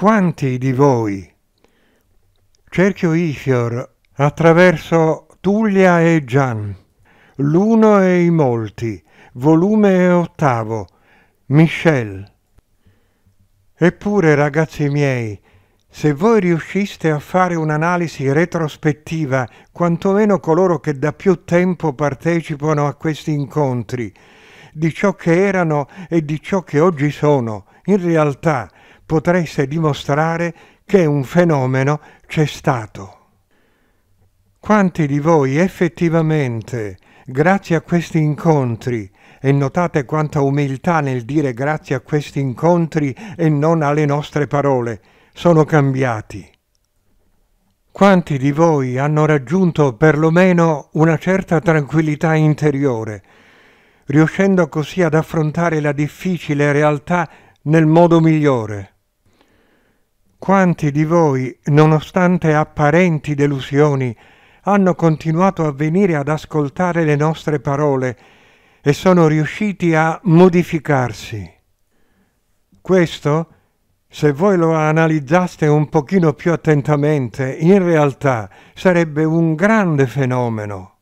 Quanti di voi, cerchio Ifior, attraverso Tullia e Gian, l'uno e i molti, volume ottavo, Michel. Eppure, ragazzi miei, se voi riusciste a fare un'analisi retrospettiva, quantomeno coloro che da più tempo partecipano a questi incontri, di ciò che erano e di ciò che oggi sono, in realtà potreste dimostrare che un fenomeno c'è stato. Quanti di voi effettivamente, grazie a questi incontri, e notate quanta umiltà nel dire grazie a questi incontri e non alle nostre parole, sono cambiati? Quanti di voi hanno raggiunto perlomeno una certa tranquillità interiore, riuscendo così ad affrontare la difficile realtà nel modo migliore? Quanti di voi, nonostante apparenti delusioni, hanno continuato a venire ad ascoltare le nostre parole e sono riusciti a modificarsi? Questo, se voi lo analizzaste un pochino più attentamente, in realtà sarebbe un grande fenomeno.